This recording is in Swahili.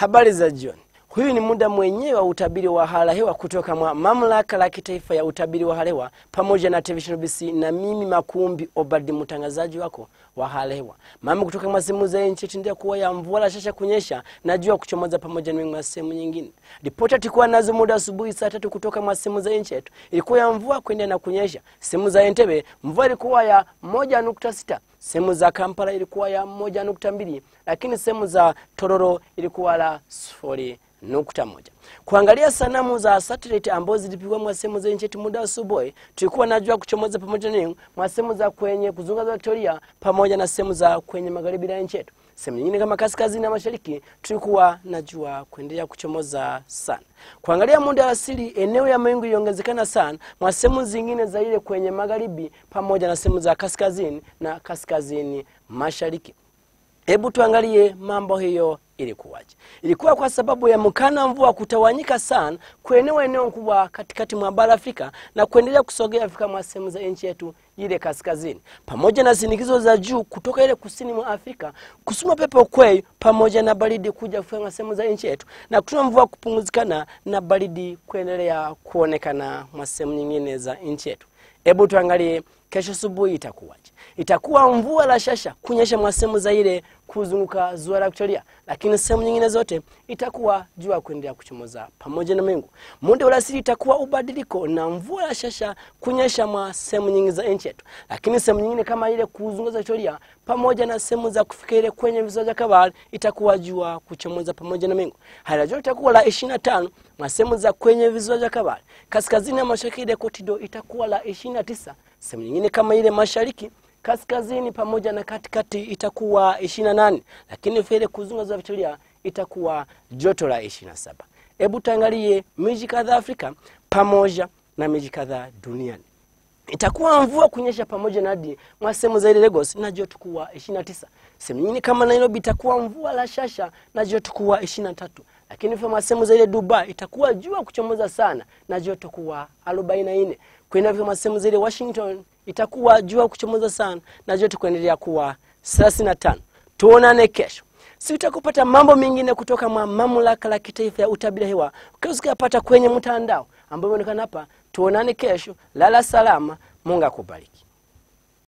Habari za jioni. Huyu ni muda mwenyewe wa utabiri wa hali ya hewa kutoka mwa mamlaka la kitaifa ya utabiri wa hali ya hewa pamoja na television BC na mimi Makumbi Obad, mtangazaji wako wa hali ya hewa. Mama kutoka mwa sehemu za nchi tendea kuwa ya mvua la shasha kunyesha na jua kuchomoza pamoja na sehemu nyingine. Ripoti tulikuwa nazo muda asubuhi saa tatu kutoka mwa sehemu za nchi yetu ilikuwa ya mvua kuendea na kunyesha. Sehemu za Entebbe mvua ilikuwa ya moja nukta sita sehemu za Kampala ilikuwa ya moja nukta mbili lakini sehemu za Tororo ilikuwa la sufuri nukta moja. Kuangalia sanamu za satellite ambazo zilipigwa mwa sehemu zenye muda asubuhi, tulikuwa najua kuchomoza pamoja na nini sehemu za kwenye kuzunguka za Victoria pamoja na sehemu za kwenye magharibi la nchi yetu. Sehemu nyingine kama kaskazini na mashariki tulikuwa najua kuendelea kuchomoza sana. Kuangalia muda wa asili, eneo ya mawingu iliongezekana sana mwa zingine za ile kwenye magharibi pamoja na sehemu za kaskazini na kaskazini mashariki. Hebu tuangalie mambo hiyo ilikuwaje? Ilikuwa kwa sababu ya mkana mvua kutawanyika sana kuenewa eneo kubwa katikati mwa bara Afrika na kuendelea kusogea Afrika mwa sehemu za nchi yetu ile kaskazini, pamoja na sinikizo za juu kutoka ile kusini mwa Afrika, kusuma pepo kwei pamoja na baridi kuja kufanya sehemu za nchi yetu na kutuma mvua kupunguzikana na baridi kuendelea kuonekana mwa sehemu nyingine za nchi yetu. Hebu tuangalie kesho asubuhi itakuwaje. Itakuwa mvua la shasha kunyesha mwa sehemu za ile kuzunguka zua la kuchalia, lakini sehemu nyingine zote itakuwa jua kuendelea kuchomoza pamoja na mengu. Muda wa alasiri itakuwa ubadiliko na mvua ya shasha kunyesha mwa sehemu nyingi za nchi yetu, lakini sehemu nyingine kama ile kuzunguka kuchalia pamoja na sehemu za kufika ile kwenye visiwa vya Kabale itakuwa jua kuchomoza pamoja na mengu. Hali ya joto itakuwa la ishirini na tano mwa sehemu za kwenye visiwa vya Kabale, kaskazini na mashariki ile kotido itakuwa la ishirini na tisa sehemu nyingine kama ile mashariki kaskazini pamoja na katikati itakuwa 28, lakini vile kuzunga za Victoria itakuwa joto la 27. Hebu tuangalie miji kadhaa Afrika pamoja na miji kadhaa duniani. Itakuwa mvua kunyesha pamoja na hadi mwa sehemu ile Lagos na joto kuwa 29. Sehemu nyingine kama Nairobi itakuwa mvua la shasha na joto kuwa 23 lakini vyoma sehemu zaile Dubai itakuwa jua kuchomoza sana na joto kuwa 44. Kwenda vyoma sehemu zaile Washington itakuwa jua kuchomoza sana na joto kuendelea kuwa 35. Tuonane kesho. Si utakupata mambo mengine kutoka mwa mamlaka la kitaifa ya utabiri hewa ukiyapata kwenye mtandao ambao unaonekana hapa. Tuonane kesho, lala salama, Mungu akubariki.